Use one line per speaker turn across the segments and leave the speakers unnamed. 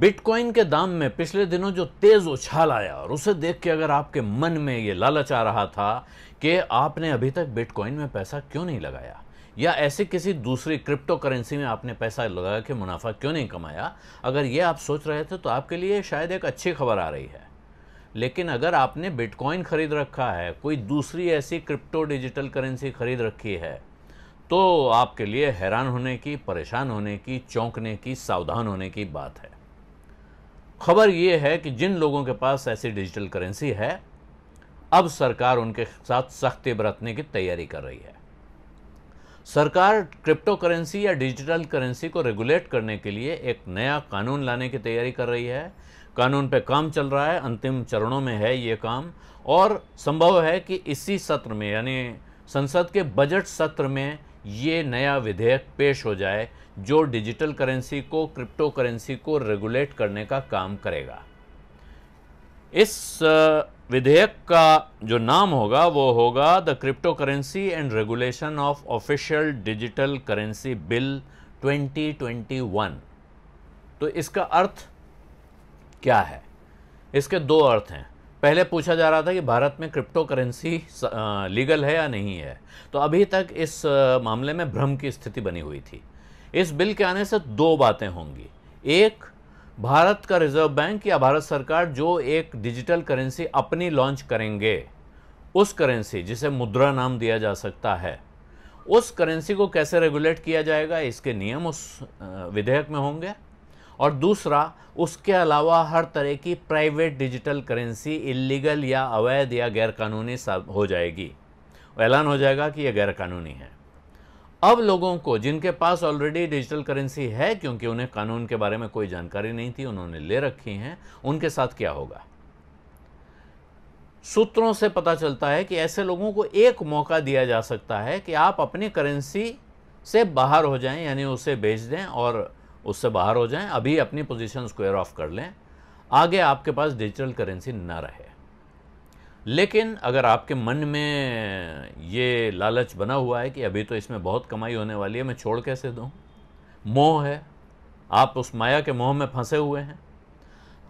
bitcoin के दाम में पिछले दिनों जो तेज़ उछाल आया और उसे देख के अगर आपके मन में ये लालच आ रहा था कि आपने अभी तक बिटकॉइन में पैसा क्यों नहीं लगाया या ऐसे किसी दूसरी क्रिप्टो करेंसी में आपने पैसा लगा के मुनाफा क्यों नहीं कमाया अगर ये आप सोच रहे थे तो आपके लिए शायद एक अच्छी खबर आ रही है लेकिन अगर आपने बिटकॉइन खरीद रखा है कोई दूसरी ऐसी क्रिप्टो डिजिटल करेंसी खरीद रखी है तो आपके लिए हैरान होने की परेशान होने की चौंकने की सावधान होने की बात है खबर ये है कि जिन लोगों के पास ऐसी डिजिटल करेंसी है अब सरकार उनके साथ सख्ती बरतने की तैयारी कर रही है सरकार क्रिप्टो करेंसी या डिजिटल करेंसी को रेगुलेट करने के लिए एक नया कानून लाने की तैयारी कर रही है कानून पे काम चल रहा है अंतिम चरणों में है ये काम और संभव है कि इसी सत्र में यानी संसद के बजट सत्र में ये नया विधेयक पेश हो जाए जो डिजिटल करेंसी को क्रिप्टो करेंसी को रेगुलेट करने का काम करेगा इस विधेयक का जो नाम होगा वो होगा the crypto currency and regulation of official digital currency bill 2021 तो इसका अर्थ क्या है इसके दो अर्थ हैं पहले पूछा जा रहा था कि भारत में क्रिप्टो करेंसी लीगल है या नहीं है तो अभी तक इस मामले में भ्रम की स्थिति बनी हुई थी इस बिल के आने से दो बातें होंगी एक भारत का रिजर्व बैंक या भारत सरकार जो एक डिजिटल करेंसी अपनी लॉन्च करेंगे उस करेंसी जिसे मुद्रा नाम दिया जा सकता है उस करेंसी को कैसे रेगुलेट किया जाएगा इसके नियम उस विधेयक में होंगे और दूसरा उसके अलावा हर तरह की प्राइवेट डिजिटल करेंसी इलीगल या अवैध या गैरकानूनी हो जाएगी ऐलान हो जाएगा कि यह गैरकानूनी है अब लोगों को जिनके पास ऑलरेडी डिजिटल करेंसी है क्योंकि उन्हें कानून के बारे में कोई जानकारी नहीं थी उन्होंने ले रखी हैं उनके साथ क्या होगा सूत्रों से पता चलता है कि ऐसे लोगों को एक मौका दिया जा सकता है कि आप अपनी करेंसी से बाहर हो जाएं यानी उसे बेच दें और उससे बाहर हो जाएं अभी अपनी पोजीशन स्क्वायर ऑफ कर लें आगे आपके पास डिजिटल करेंसी ना रहे लेकिन अगर आपके मन में ये लालच बना हुआ है कि अभी तो इसमें बहुत कमाई होने वाली है मैं छोड़ कैसे दूँ मोह है आप उस माया के मोह में फंसे हुए हैं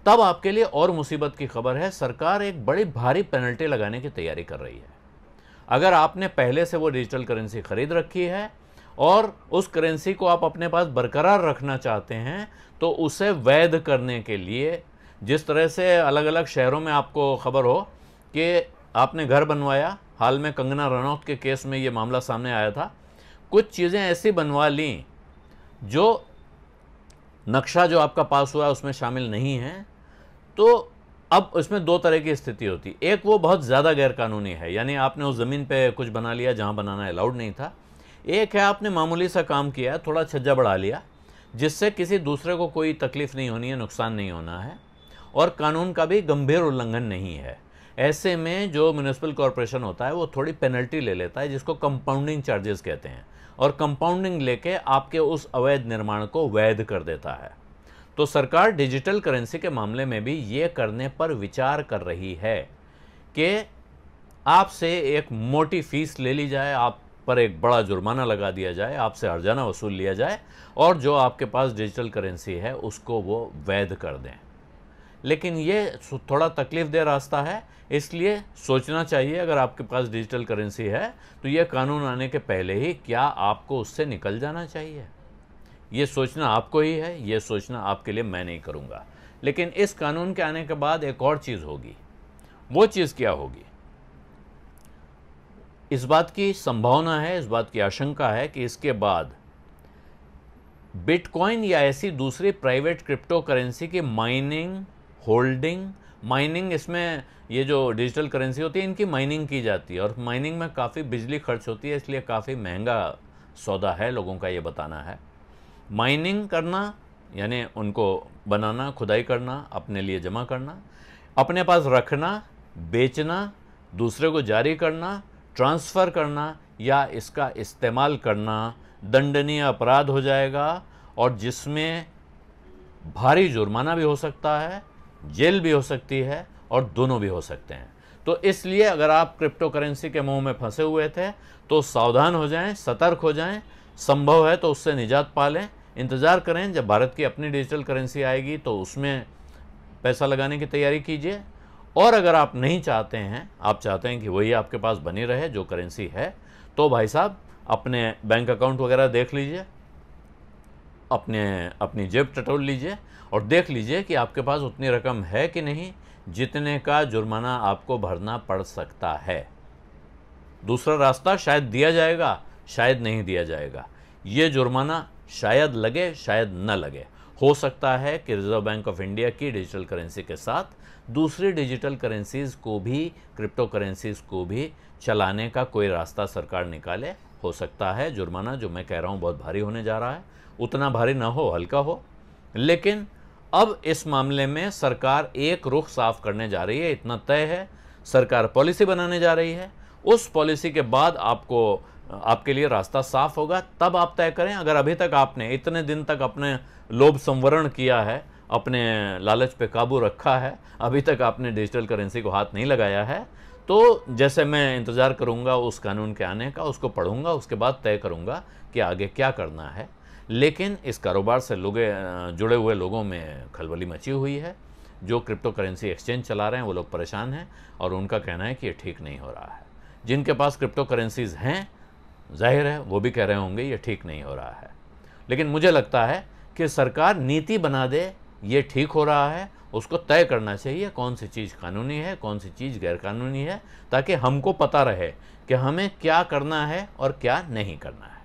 तब आपके लिए और मुसीबत की खबर है सरकार एक बड़ी भारी पेनल्टी लगाने की तैयारी कर रही है अगर आपने पहले से वो डिजिटल करेंसी खरीद रखी है और उस करेंसी को आप अपने पास बरकरार रखना चाहते हैं तो उसे वैध करने के लिए जिस तरह से अलग अलग शहरों में आपको खबर हो कि आपने घर बनवाया हाल में कंगना रनौत के केस में ये मामला सामने आया था कुछ चीज़ें ऐसी बनवा ली जो नक्शा जो आपका पास हुआ उसमें शामिल नहीं है तो अब इसमें दो तरह की स्थिति होती एक वो बहुत ज़्यादा गैरकानूनी है यानी आपने उस ज़मीन पे कुछ बना लिया जहाँ बनाना अलाउड नहीं था एक है आपने मामूली सा काम किया थोड़ा छज्जा बढ़ा लिया जिससे किसी दूसरे को कोई तकलीफ़ नहीं होनी है नुकसान नहीं होना है और कानून का भी गंभीर उल्लंघन नहीं है ऐसे में जो म्यूनिसिपल कॉरपोरेशन होता है वो थोड़ी पेनल्टी ले लेता है जिसको कंपाउंडिंग चार्जेस कहते हैं और कंपाउंडिंग लेके आपके उस अवैध निर्माण को वैध कर देता है तो सरकार डिजिटल करेंसी के मामले में भी ये करने पर विचार कर रही है कि आपसे एक मोटी फीस ले ली जाए आप पर एक बड़ा जुर्माना लगा दिया जाए आपसे हर्जाना वसूल लिया जाए और जो आपके पास डिजिटल करेंसी है उसको वो वैध कर दें लेकिन ये थोड़ा तकलीफ दे रास्ता है इसलिए सोचना चाहिए अगर आपके पास डिजिटल करेंसी है तो ये कानून आने के पहले ही क्या आपको उससे निकल जाना चाहिए ये सोचना आपको ही है ये सोचना आपके लिए मैं नहीं करूँगा लेकिन इस कानून के आने के बाद एक और चीज़ होगी वो चीज़ क्या होगी इस बात की संभावना है इस बात की आशंका है कि इसके बाद बिटकॉइन या ऐसी दूसरी प्राइवेट क्रिप्टो करेंसी की माइनिंग होल्डिंग माइनिंग इसमें ये जो डिजिटल करेंसी होती है इनकी माइनिंग की जाती है और माइनिंग में काफ़ी बिजली खर्च होती है इसलिए काफ़ी महंगा सौदा है लोगों का ये बताना है माइनिंग करना यानी उनको बनाना खुदाई करना अपने लिए जमा करना अपने पास रखना बेचना दूसरे को जारी करना ट्रांसफ़र करना या इसका इस्तेमाल करना दंडनीय अपराध हो जाएगा और जिसमें भारी जुर्माना भी हो सकता है जेल भी हो सकती है और दोनों भी हो सकते हैं तो इसलिए अगर आप क्रिप्टो करेंसी के मुंह में फंसे हुए थे तो सावधान हो जाएं सतर्क हो जाएं संभव है तो उससे निजात पा लें इंतज़ार करें जब भारत की अपनी डिजिटल करेंसी आएगी तो उसमें पैसा लगाने की तैयारी कीजिए और अगर आप नहीं चाहते हैं आप चाहते हैं कि वही आपके पास बनी रहे जो करेंसी है तो भाई साहब अपने बैंक अकाउंट वगैरह देख लीजिए अपने अपनी जेब टटोल लीजिए और देख लीजिए कि आपके पास उतनी रकम है कि नहीं जितने का जुर्माना आपको भरना पड़ सकता है दूसरा रास्ता शायद दिया जाएगा शायद नहीं दिया जाएगा ये जुर्माना शायद लगे शायद न लगे हो सकता है कि रिजर्व बैंक ऑफ इंडिया की डिजिटल करेंसी के साथ दूसरी डिजिटल करेंसीज़ को भी क्रिप्टो करेंसीज़ को भी चलाने का कोई रास्ता सरकार निकाले हो सकता है जुर्माना जो मैं कह रहा हूँ बहुत भारी होने जा रहा है उतना भारी ना हो हल्का हो लेकिन अब इस मामले में सरकार एक रुख साफ करने जा रही है इतना तय है सरकार पॉलिसी बनाने जा रही है उस पॉलिसी के बाद आपको आपके लिए रास्ता साफ होगा तब आप तय करें अगर अभी तक आपने इतने दिन तक अपने लोभ संवरण किया है अपने लालच पे काबू रखा है अभी तक आपने डिजिटल करेंसी को हाथ नहीं लगाया है तो जैसे मैं इंतज़ार करूंगा उस कानून के आने का उसको पढ़ूँगा उसके बाद तय करूँगा कि आगे क्या करना है लेकिन इस कारोबार से लोग जुड़े हुए लोगों में खलबली मची हुई है जो क्रिप्टो करेंसी एक्सचेंज चला रहे हैं वो लोग परेशान हैं और उनका कहना है कि ये ठीक नहीं हो रहा है जिनके पास क्रिप्टो करेंसीज़ हैं जाहिर है वो भी कह रहे होंगे ये ठीक नहीं हो रहा है लेकिन मुझे लगता है कि सरकार नीति बना दे ये ठीक हो रहा है उसको तय करना चाहिए कौन सी चीज़ कानूनी है कौन सी चीज़ गैरकानूनी है ताकि हमको पता रहे कि हमें क्या करना है और क्या नहीं करना है